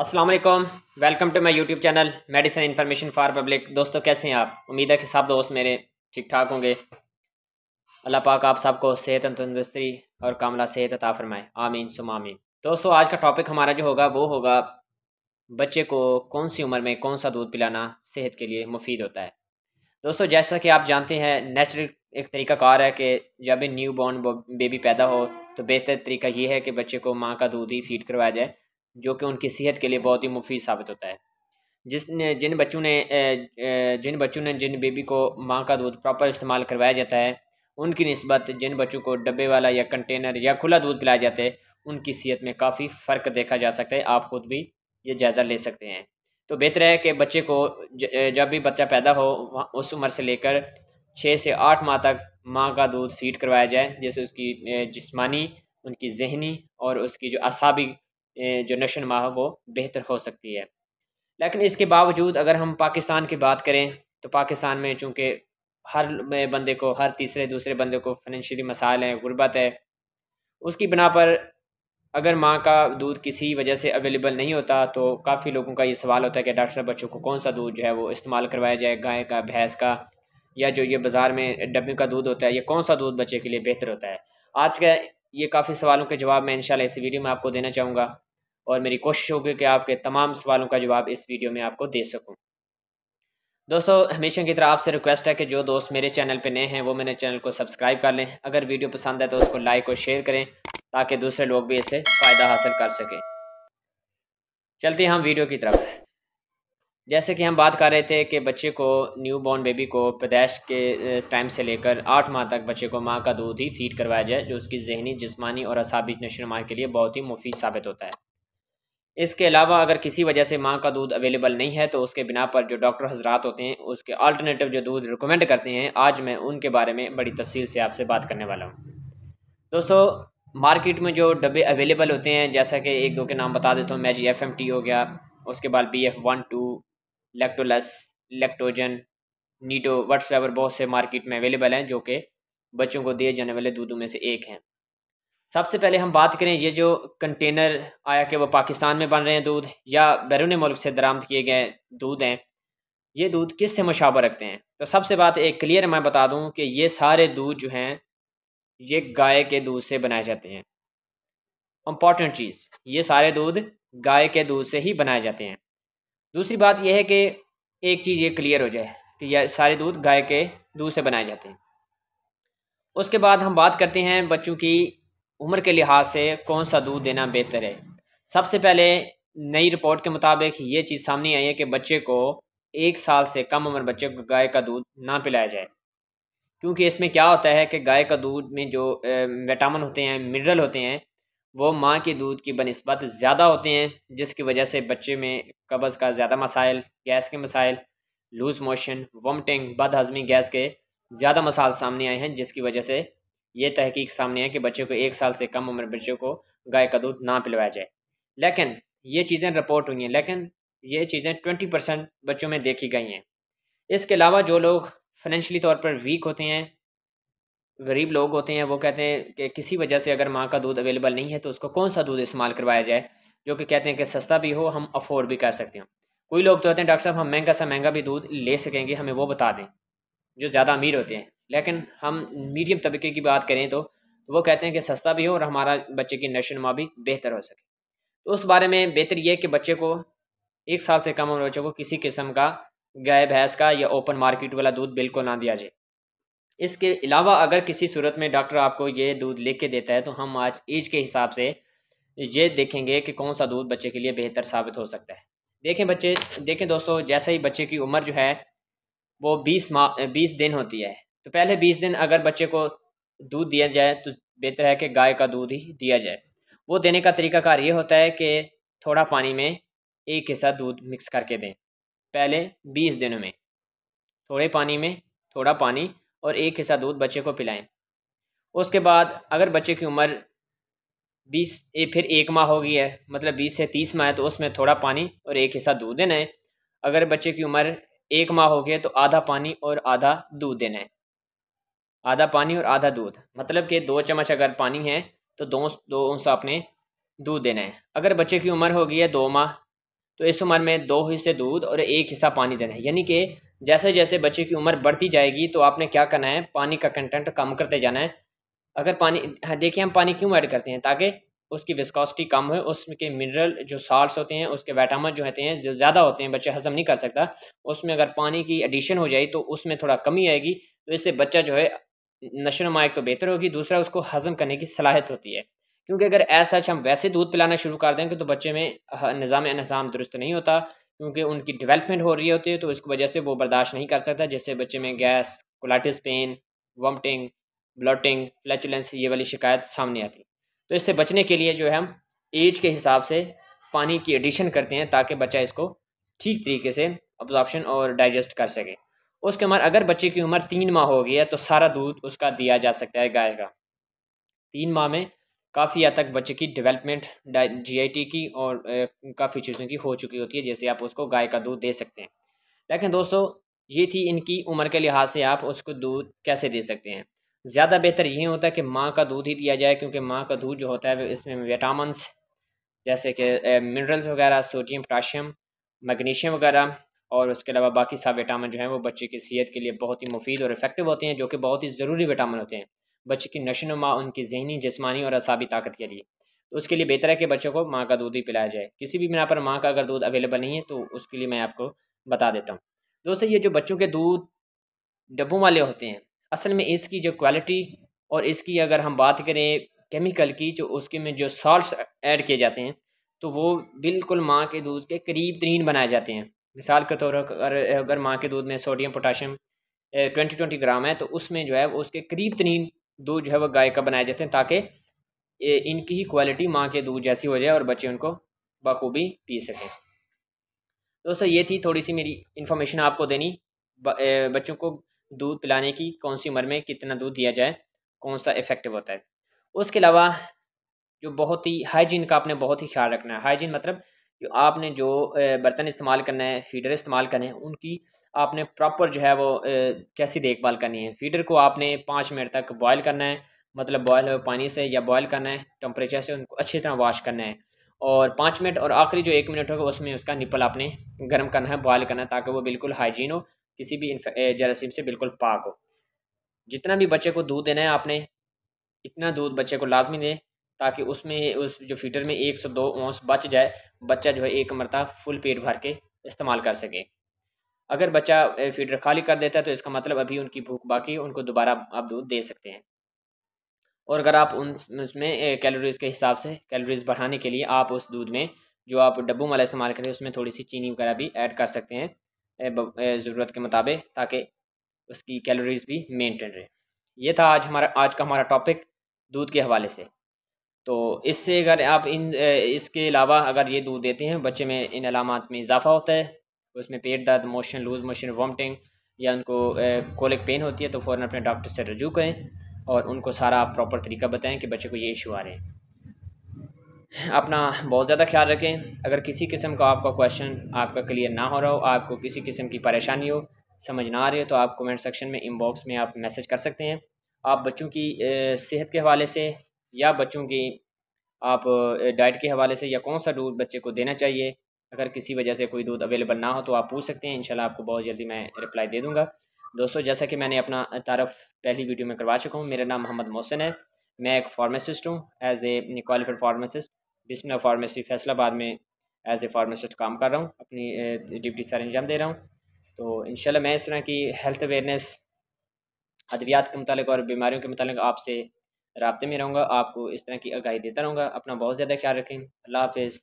अस्सलाम वालेकुम welcome to my YouTube channel medicine information for public दोस्तों कैसे हैं आप उम्मीद है कि सब दोस्त मेरे ठीक ठाक होंगे अल्लाह पाक आप सबको सेहत तंदुरुस्ती और कामला सेहत अता फरमाए आमीन सुम आमीन दोस्तों आज का टॉपिक हमारा जो होगा वो होगा बच्चे को कौन सी उम्र में कौन सा दूध पिलाना सेहत के लिए मुफीद होता है दोस्तों जैसा कि आप जानते हैं नेचुरल एक तरीका कार है कि जब न्यू बॉर्न बेबी पैदा हो तो बेहतर तरीका ये है कि बच्चे को माँ का दूध ही फीड करवाया जाए जो कि उनकी सेहत के लिए बहुत ही मुफीद साबित होता है जिसने जिन बच्चों ने जिन बच्चों ने जिन बेबी को माँ का दूध प्रॉपर इस्तेमाल करवाया जाता है उनकी नस्बत जिन बच्चों को डब्बे वाला या कंटेनर या खुला दूध पिलाया जाता है उनकी सेहत में काफ़ी फ़र्क देखा जा सकता है आप खुद भी ये जायज़ा ले सकते हैं तो बेहतर है कि बच्चे को जब भी बच्चा पैदा हो उस उम्र से लेकर छः से आठ माह तक माँ का दूध फीड करवाया जाए जैसे उसकी जिस्मानी उनकी जहनी और उसकी जो असाबी जो नशो माह वो बेहतर हो सकती है लेकिन इसके बावजूद अगर हम पाकिस्तान की बात करें तो पाकिस्तान में चूँकि हर बंदे को हर तीसरे दूसरे बंदे को फाइनेंशियली मसाइल हैं गुर्बत है उसकी बिना पर अगर माँ का दूध किसी वजह से अवेलेबल नहीं होता तो काफ़ी लोगों का ये सवाल होता है कि डॉक्टर साहब बच्चों को कौन सा दूध जो है वो इस्तेमाल करवाया जाए गाय का भैंस का या जो ये बाज़ार में डब्बे का दूध होता है ये कौन सा दूध बच्चे के लिए बेहतर होता है आज का ये काफ़ी सवालों के जवाब मैं इंशाल्लाह इस वीडियो में आपको देना चाहूँगा और मेरी कोशिश होगी कि आपके तमाम सवालों का जवाब इस वीडियो में आपको दे सकूँ दोस्तों हमेशा की तरह आपसे रिक्वेस्ट है कि जो दोस्त मेरे चैनल पर नए हैं वो मेरे चैनल को सब्सक्राइब कर लें अगर वीडियो पसंद है तो उसको लाइक और शेयर करें ताकि दूसरे लोग भी इससे फ़ायदा हासिल कर सकें चलते हम वीडियो की तरफ जैसे कि हम बात कर रहे थे कि बच्चे को न्यू बॉर्न बेबी को पैदाइश के टाइम से लेकर आठ माह तक बच्चे को माँ का दूध ही फीड करवाया जाए जो उसकी जहनी जिसमानी और असाबी नशोनमा के लिए बहुत ही मुफीद साबित होता है इसके अलावा अगर किसी वजह से माँ का दूध अवेलेबल नहीं है तो उसके बिना पर जो डॉक्टर हजरात होते हैं उसके अल्टरनेटिव जो दूध रिकमेंड करते हैं आज मैं उनके बारे में बड़ी तफसील से आपसे बात करने वाला हूँ दोस्तों मार्केट में जो डब्बे अवेलेबल होते हैं जैसा कि एक दो के नाम बता देता हूँ मैजी एफ एम टी हो गया उसके बाद बी एफ वन टू लेक्टोलस लेक्टोजन नीटो वट्स बहुत से मार्केट में अवेलेबल हैं जो कि बच्चों को दिए जाने वाले दूधों में से एक हैं सबसे पहले हम बात करें ये जो कंटेनर आया कि वो पाकिस्तान में बन रहे हैं दूध या बैरून मुल्क से दरामद किए गए दूध हैं ये दूध किस से मुशावर रखते हैं तो सबसे बात एक क्लियर मैं बता दूं कि ये सारे दूध जो हैं ये गाय के दूध से बनाए जाते हैं इम्पॉर्टेंट चीज़ ये सारे दूध गाय के दूध से ही बनाए जाते हैं दूसरी बात यह है कि एक चीज़ ये क्लियर हो जाए कि यह सारे दूध गाय के दूध से बनाए जाते हैं उसके बाद हम बात करते हैं बच्चों की उम्र के लिहाज से कौन सा दूध देना बेहतर है सबसे पहले नई रिपोर्ट के मुताबिक ये चीज़ सामने आई है कि बच्चे को एक साल से कम उम्र बच्चे को गाय का दूध ना पिलाया जाए क्योंकि इसमें क्या होता है कि गाय का दूध में जो विटामिन होते हैं मिनरल होते हैं वो माँ के दूध की बनस्बत ज़्यादा होते हैं जिसकी वजह से बच्चे में कब्ज़ का ज़्यादा मसाइल गैस के मसाइल लूज मोशन वमटिंग बद हजमी गैस के ज़्यादा मसाइल सामने आए हैं जिसकी वजह से ये तहकीक सामने आए कि बच्चे को एक साल से कम उम्र बच्चों को गाय का दूध ना पिलवाया जाए लेकिन ये चीज़ें रिपोर्ट हुई हैं लेकिन ये चीज़ें ट्वेंटी परसेंट बच्चों में देखी गई हैं इसके अलावा जो लोग फाइनेंशली तौर पर वीक होते हैं गरीब लोग होते हैं वो कहते हैं कि किसी वजह से अगर माँ का दूध अवेलेबल नहीं है तो उसको कौन सा दूध इस्तेमाल करवाया जाए जो कि कहते हैं कि सस्ता भी हो हम अफोर्ड भी कर सकते हैं कोई लोग तो होते हैं डॉक्टर साहब हम महंगा सा महंगा भी दूध ले सकेंगे हमें वो बता दें जो ज़्यादा अमीर होते हैं लेकिन हम मीडियम तबके की बात करें तो वो कहते हैं कि सस्ता भी हो और हमारा बच्चे की नशोनमा भी बेहतर हो सके तो उस बारे में बेहतर ये कि बच्चे को एक साल से कम उम्र बच्चों को किसी किस्म का गाय भैंस का या ओपन मार्केट वाला दूध बिल्कुल ना दिया जाए इसके अलावा अगर किसी सूरत में डॉक्टर आपको ये दूध लिख के देता है तो हम आज एज के हिसाब से ये देखेंगे कि कौन सा दूध बच्चे के लिए बेहतर साबित हो सकता है देखें बच्चे देखें दोस्तों जैसे ही बच्चे की उम्र जो है वो बीस माह बीस दिन होती है तो पहले बीस दिन अगर बच्चे को दूध दिया जाए तो बेहतर है कि गाय का दूध ही दिया जाए वो देने का तरीकाकार ये होता है कि थोड़ा पानी में एक हिस्सा दूध मिक्स करके दें पहले बीस दिनों में थोड़े पानी में थोड़ा पानी और एक हिस्सा दूध बच्चे को पिलाएं उसके बाद अगर बच्चे की उम्र बीस फिर एक माह हो गई है मतलब बीस से तीस माह है तो उसमें थोड़ा पानी और एक हिस्सा दूध देना है अगर बच्चे की उम्र एक माह हो गई है तो आधा पानी और आधा दूध देना है आधा पानी और आधा दूध मतलब कि दो चम्मच अगर पानी है तो दो दो उस आपने दूध देना है अगर बच्चे की उम्र हो गई है दो माह तो इस उम्र में दो हिस्से दूध और एक हिस्सा पानी देना है यानी कि जैसे जैसे बच्चे की उम्र बढ़ती जाएगी तो आपने क्या करना है पानी का कंटेंट कम करते जाना है अगर पानी हाँ देखिए हम पानी क्यों ऐड करते हैं ताकि उसकी विस्कोसिटी कम हो उसके मिनरल जो साल्ट्स होते हैं उसके वैटामिन जो होते हैं जो ज़्यादा होते हैं बच्चा हजम नहीं कर सकता उसमें अगर पानी की एडिशन हो जाए तो उसमें थोड़ा कमी आएगी तो इससे बच्चा जो है नशो एक तो बेहतर होगी दूसरा उसको हजम करने की सलाहियत होती है क्योंकि अगर ऐसा अच्छा हम वैसे दूध पिलाना शुरू कर देंगे तो बच्चे में निज़ाम नज़ाम दुरुस्त नहीं होता क्योंकि उनकी डेवलपमेंट हो रही होती है तो इसकी वजह से वो बर्दाश्त नहीं कर सकता जिससे बच्चे में gas colitis pain vomiting bloating flatulence ये वाली शिकायत सामने आती तो इससे बचने के लिए जो है हम एज के हिसाब से पानी की एडिशन करते हैं ताकि बच्चा इसको ठीक तरीके से ऑब्जॉर्प्शन और डाइजेस्ट कर सके उसके बाद अगर बच्चे की उम्र तीन माह हो गई है तो सारा दूध उसका दिया जा सकता है गाय का तीन माह में काफ़ी हद तक बच्चे की डेवलपमेंट जीआईटी की और काफ़ी चीज़ों की हो चुकी होती है जैसे आप उसको गाय का दूध दे सकते हैं लेकिन दोस्तों ये थी इनकी उम्र के लिहाज से आप उसको दूध कैसे दे सकते हैं ज़्यादा बेहतर ये होता है कि माँ का दूध ही दिया जाए क्योंकि माँ का दूध जो होता है इसमें विटामिनस जैसे कि मिनरल्स वगैरह सोडियम पोटाशियम मैग्नीशियम वगैरह और उसके अलावा बाकी सब विटामिन जो हैं वो बच्चे की सेहत के लिए बहुत ही मुफीद और इफेक्टिव होते हैं जो कि बहुत ही ज़रूरी विटामिन होते हैं बच्चे की नशन उनकी जहनी जिसमानी और असाबी ताकत के लिए तो उसके लिए बेहतर है कि बच्चों को माँ का दूध ही पिलाया जाए किसी भी बिना पर माँ का अगर दूध अवेलेबल नहीं है तो उसके लिए मैं आपको बता देता हूँ दोस्तों ये जो बच्चों के दूध डब्बों वाले होते हैं असल में इसकी जो क्वालिटी और इसकी अगर हम बात करें केमिकल की जो तो उसके में जो सॉल्ट्स ऐड किए जाते हैं तो वो बिल्कुल माँ के दूध के करीब तरीन बनाए जाते हैं मिसाल के तौर पर अगर अगर माँ के दूध में sodium potassium twenty twenty gram है तो उसमें जो है उसके करीब तरीन दूध जो है वो गाय का बनाए जाते हैं ताकि इनकी ही क्वालिटी माँ के दूध जैसी हो जाए और बच्चे उनको बखूबी पी सकें दोस्तों ये थी थोड़ी सी मेरी इन्फॉर्मेशन आपको देनी बच्चों को दूध पिलाने की कौन सी उम्र में कितना दूध दिया जाए कौन सा इफ़ेक्टिव होता है उसके अलावा जो बहुत ही हाइजीन का आपने बहुत ही ख्याल रखना है हाइजीन मतलब जो आपने जो बर्तन इस्तेमाल करना है फीडर इस्तेमाल करने हैं उनकी आपने प्रॉपर जो है वो कैसी देखभाल करनी है फीडर को आपने पाँच मिनट तक बॉयल करना है मतलब बॉयल हुए पानी से या बॉयल करना है टम्परेचर से उनको अच्छी तरह वॉश करना है और पाँच मिनट और आखिरी जो एक मिनट होगा उसमें उसका निपल आपने गर्म करना है बॉयल करना है ताकि वो बिल्कुल हाइजीन हो किसी भी जरासीम से बिल्कुल पाक हो जितना भी बच्चे को दूध देना है आपने इतना दूध बच्चे को लाजमी दें ताकि उसमें उस जो फीटर में एक सौ दो ओंस बच जाए बच्चा जो है एक मरता फुल पेट भर के इस्तेमाल कर सके अगर बच्चा फीडर खाली कर देता है तो इसका मतलब अभी उनकी भूख बाकी उनको दोबारा आप दूध दे सकते हैं और अगर आप उन उसमें कैलोरीज़ के हिसाब से कैलोरीज़ बढ़ाने के लिए आप उस दूध में जो आप डब्बू वाला इस्तेमाल करें उसमें थोड़ी सी चीनी वगैरह भी ऐड कर सकते हैं ज़रूरत के मुताबिक ताकि उसकी कैलोरीज़ भी मेनटेन रहे ये था आज हमारा आज का हमारा टॉपिक दूध के हवाले से तो इससे अगर आप इन इसके अलावा अगर ये दूध देते हैं बच्चे में इन अलामत में इजाफा होता है उसमें पेट दर्द मोशन लूज मोशन वॉमटिंग या उनको कोलिक पेन होती है तो फ़ौर अपने डॉक्टर से रजू करें और उनको सारा आप प्रॉपर तरीका बताएं कि बच्चे को ये इशू आ रहे हैं अपना बहुत ज़्यादा ख्याल रखें अगर किसी किस्म का आपका क्वेश्चन आपका क्लियर ना हो रहा हो आपको किसी किस्म की परेशानी हो समझ ना आ रही हो तो आप कमेंट सेक्शन में इनबॉक्स में आप मैसेज कर सकते हैं आप बच्चों की सेहत के हवाले से या बच्चों की आप डाइट के हवाले से या कौन सा डूट बच्चे को देना चाहिए अगर किसी वजह से कोई दूध अवेलेबल ना हो तो आप पूछ सकते हैं इंशाल्लाह आपको बहुत जल्दी मैं रिप्लाई दे दूँगा दोस्तों जैसा कि मैंने अपना तारफ़ पहली वीडियो में करवा चुका हूँ मेरा नाम मोहम्मद मोहसिन है मैं एक फार्मासिस्ट हूँ as a qualified pharmacist Bismillah pharmacy Faisalabad में एज ए फार्मासिस्ट काम कर रहा हूँ अपनी ड्यूटी सर अंजाम दे रहा हूँ तो इनशाला मैं इस तरह की हेल्थ अवेयरनेस अद्वियात के मतलब और बीमारियों के मतलब आपसे रबते में रहूँगा आपको इस तरह की आगाही देता रहूँगा अपना बहुत ज़्यादा ख्याल रखें अल्लाह हाफिज़